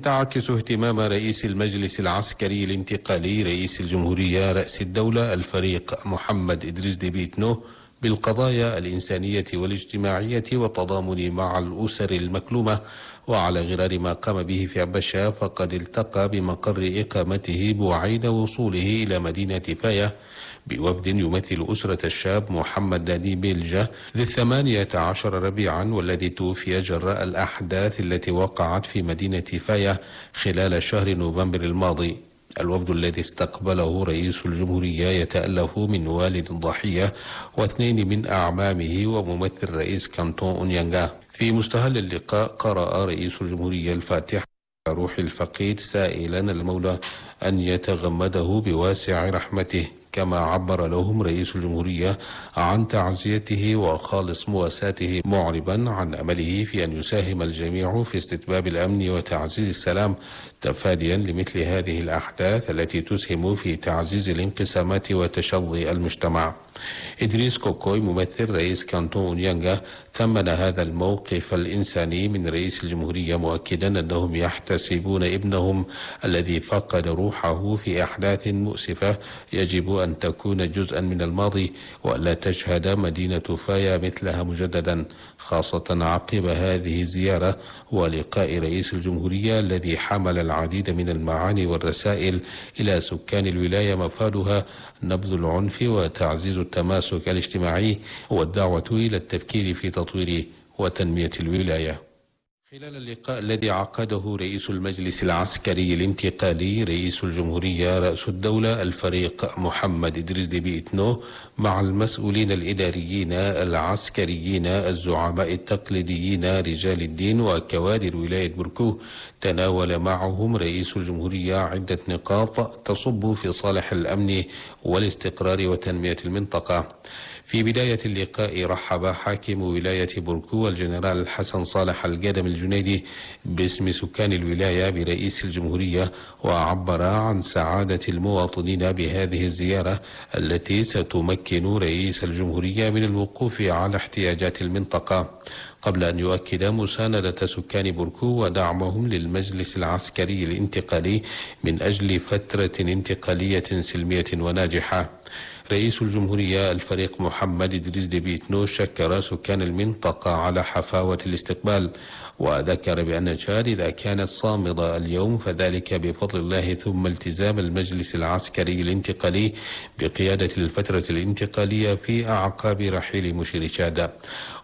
تعكس اهتمام رئيس المجلس العسكري الانتقالي رئيس الجمهورية رأس الدولة الفريق محمد إدريس ديبيتنو بالقضايا الإنسانية والاجتماعية والتضامن مع الأسر المكلومة وعلى غرار ما قام به في عبشا فقد التقى بمقر إقامته بعيد وصوله إلى مدينة فايا بوفد يمثل أسرة الشاب محمد داني بلجة ذي الثمانية عشر ربيعا والذي توفي جراء الأحداث التي وقعت في مدينة فايا خلال شهر نوفمبر الماضي الوفد الذي استقبله رئيس الجمهورية يتألف من والد الضحية واثنين من أعمامه وممثل رئيس كانتون أونيانغا في مستهل اللقاء قرأ رئيس الجمهورية الفاتحة روح الفقيد سائلا المولى أن يتغمده بواسع رحمته كما عبر لهم رئيس الجمهورية عن تعزيته وخالص مواساته معربا عن أمله في أن يساهم الجميع في استتباب الأمن وتعزيز السلام تفاديا لمثل هذه الأحداث التي تسهم في تعزيز الانقسامات وتشظي المجتمع إدريس كوكوي ممثل رئيس كانتون يانغا ثمن هذا الموقف الإنساني من رئيس الجمهورية مؤكدا أنهم يحتسبون ابنهم الذي فقد روحه في أحداث مؤسفة يجب أن تكون جزءا من الماضي وألا تشهد مدينة فايا مثلها مجددا خاصة عقب هذه الزيارة ولقاء رئيس الجمهورية الذي حمل العديد من المعاني والرسائل إلى سكان الولاية مفادها نبذ العنف وتعزيز التماسك الاجتماعي والدعوة إلى التفكير في تطوير وتنمية الولاية خلال اللقاء الذي عقده رئيس المجلس العسكري الانتقالي رئيس الجمهورية رأس الدولة الفريق محمد إدريس دي إتنو مع المسؤولين الإداريين العسكريين الزعماء التقليديين رجال الدين وكوادر ولاية بركو تناول معهم رئيس الجمهورية عدة نقاط تصب في صالح الأمن والاستقرار وتنمية المنطقة في بداية اللقاء رحب حاكم ولاية بركو الجنرال حسن صالح القدم الجنيدي باسم سكان الولاية برئيس الجمهورية وعبر عن سعادة المواطنين بهذه الزيارة التي ستمكن رئيس الجمهورية من الوقوف على احتياجات المنطقة قبل أن يؤكد مساندة سكان بركو ودعمهم للمجلس العسكري الانتقالي من أجل فترة انتقالية سلمية وناجحة رئيس الجمهورية الفريق محمد إدريس نوش شكر سكان المنطقة على حفاوة الاستقبال وذكر بأن تشاد إذا كانت صامدة اليوم فذلك بفضل الله ثم التزام المجلس العسكري الانتقالي بقيادة الفترة الانتقالية في أعقاب رحيل مشير تشاد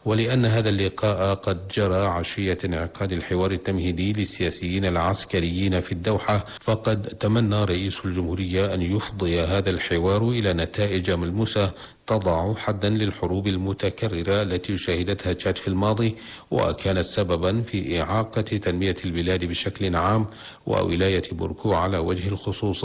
ولأن هذا اللقاء قد جرى عشية انعقاد الحوار التمهيدي للسياسيين العسكريين في الدوحة فقد تمنى رئيس الجمهورية أن يفضي هذا الحوار إلى نتائج ملموسة تضع حدا للحروب المتكررة التي شهدتها تشاد في الماضي وكانت سببا في إعاقة تنمية البلاد بشكل عام وولاية بوركو على وجه الخصوص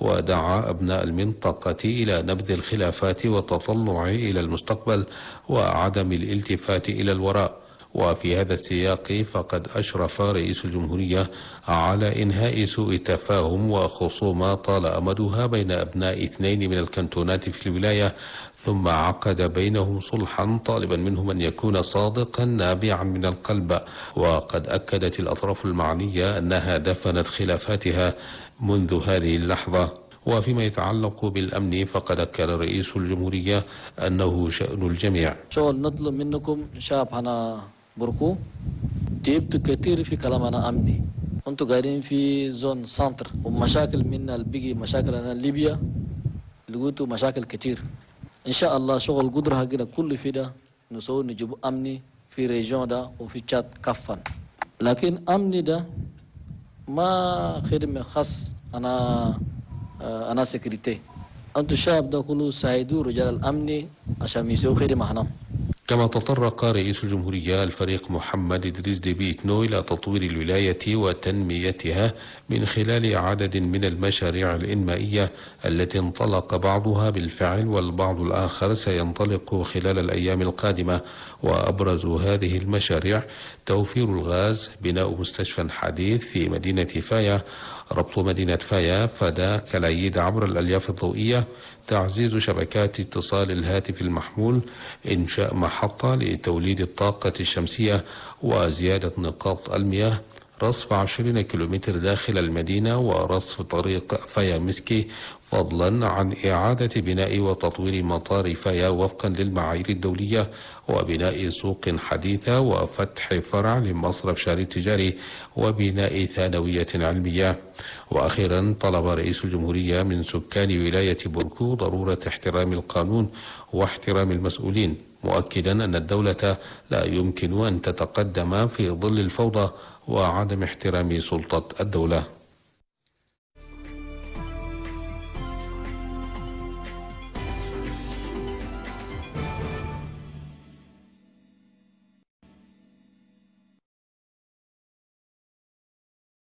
ودعا أبناء المنطقة إلى نبذ الخلافات والتطلع إلى المستقبل وعدم الالتفات إلى الوراء وفي هذا السياق فقد أشرف رئيس الجمهورية على إنهاء سوء تفاهم وخصومة طال أمدها بين أبناء اثنين من الكنتونات في الولاية ثم عقد بينهم صلحا طالبا منهم أن يكون صادقا نابعا من القلب وقد أكدت الأطراف المعنية أنها دفنت خلافاتها منذ هذه اللحظة وفيما يتعلق بالأمن فقد أكد رئيس الجمهورية أنه شأن الجميع شو نطلب منكم شاب أنا بركو تيبت كثير في كلام أنا أمني كنت قاعدين في زون سنتر ومشاكل من البيجي مشاكل أنا ليبيا لقيتوا مشاكل كثير إن شاء الله شغل قدرة حقنا كل في ده نسوي نجيب أمني في ريجون ده وفي تشاد كفا لكن أمني ده ما خدمة خاص أنا آه، أنا سكرتي انتو شاب ده كله ساعدوا رجال الامني عشان يسوي خدمة هنا كما تطرق رئيس الجمهورية الفريق محمد إدريس نو إلى تطوير الولاية وتنميتها من خلال عدد من المشاريع الإنمائية التي انطلق بعضها بالفعل والبعض الآخر سينطلق خلال الأيام القادمة وأبرز هذه المشاريع توفير الغاز بناء مستشفى حديث في مدينة فايا ربط مدينة فايا فدا كلايد عبر الألياف الضوئية تعزيز شبكات اتصال الهاتف المحمول إنشاء محطة لتوليد الطاقة الشمسية وزيادة نقاط المياه رصف 20 كيلومتر داخل المدينة ورصف طريق مسكي فضلا عن إعادة بناء وتطوير مطار فايا وفقا للمعايير الدولية وبناء سوق حديثة وفتح فرع لمصرف شاري التجاري وبناء ثانوية علمية وأخيرا طلب رئيس الجمهورية من سكان ولاية بوركو ضرورة احترام القانون واحترام المسؤولين مؤكدا أن الدولة لا يمكن أن تتقدم في ظل الفوضى وعدم احترام سلطة الدولة